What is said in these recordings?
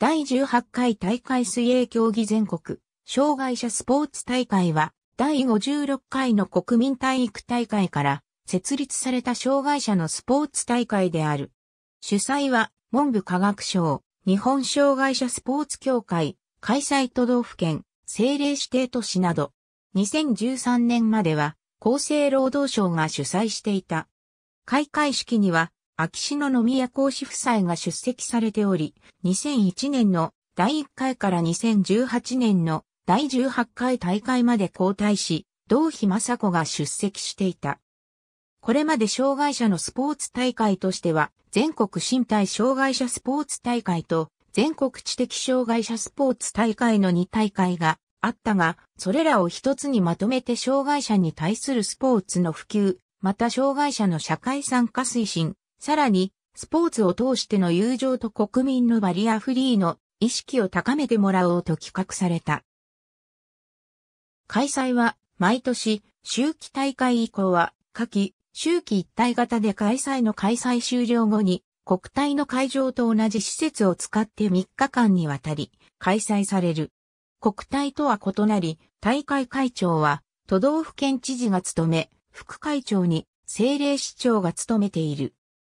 第18回大会水泳競技全国障害者スポーツ大会は第56回の国民体育大会から設立された障害者のスポーツ大会である。主催は文部科学省日本障害者スポーツ協会開催都道府県政令指定都市など2013年までは厚生労働省が主催していた。開会式には秋篠宮公子夫妻が出席されており、2001年の第1回から2018年の第18回大会まで交代し、同妃雅子が出席していた。これまで障害者のスポーツ大会としては、全国身体障害者スポーツ大会と、全国知的障害者スポーツ大会の2大会があったが、それらを一つにまとめて障害者に対するスポーツの普及、また障害者の社会参加推進、さらに、スポーツを通しての友情と国民のバリアフリーの意識を高めてもらおうと企画された。開催は毎年、秋季大会以降は、夏季、秋季一体型で開催の開催終了後に、国体の会場と同じ施設を使って3日間にわたり開催される。国体とは異なり、大会会長は都道府県知事が務め、副会長に政令市長が務めている。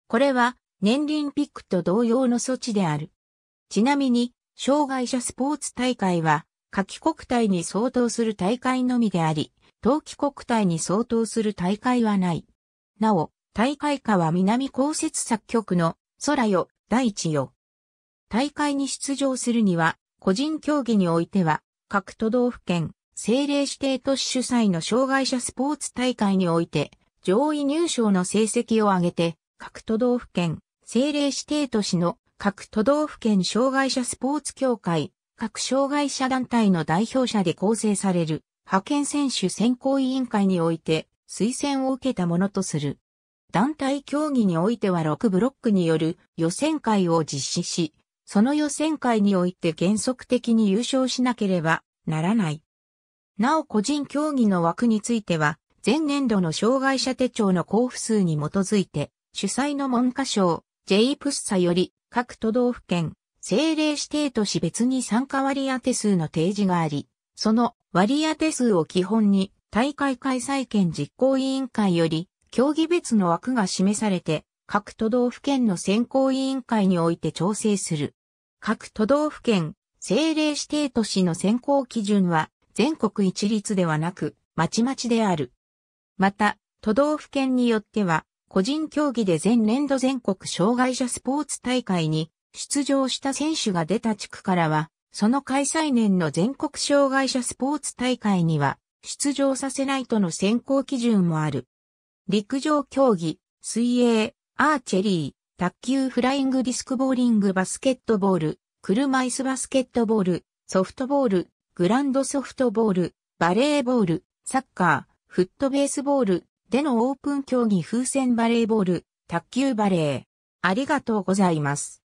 これは年輪ピックと同様の措置である。ちなみに、障害者スポーツ大会は、夏季国体に相当する大会のみであり、冬季国体に相当する大会はない。なお、大会歌は南公設作曲の空よ、大地よ。大会に出場するには、個人競技においては、各都道府県、政令指定都市主催の障害者スポーツ大会において、上位入賞の成績を上げて、各都道府県、政令指定都市の各都道府県障害者スポーツ協会、各障害者団体の代表者で構成される派遣選手選考委員会において推薦を受けたものとする。団体競技においては6ブロックによる予選会を実施し、その予選会において原則的に優勝しなければならない。なお個人競技の枠については、前年度の障害者手帳の交付数に基づいて、主催の文科省、J プッサより、各都道府県、政令指定都市別に参加割当数の提示があり、その割当数を基本に、大会開催権実行委員会より、競技別の枠が示されて、各都道府県の選考委員会において調整する。各都道府県、政令指定都市の選考基準は、全国一律ではなく、まちまちである。また、都道府県によっては、個人競技で前年度全国障害者スポーツ大会に出場した選手が出た地区からは、その開催年の全国障害者スポーツ大会には出場させないとの選考基準もある。陸上競技、水泳、アーチェリー、卓球フライングディスクボーリングバスケットボール、車椅子バスケットボール、ソフトボール、グランドソフトボール、バレーボール、サッカー、フットベースボール、でのオープン競技風船バレーボール、卓球バレー。ありがとうございます。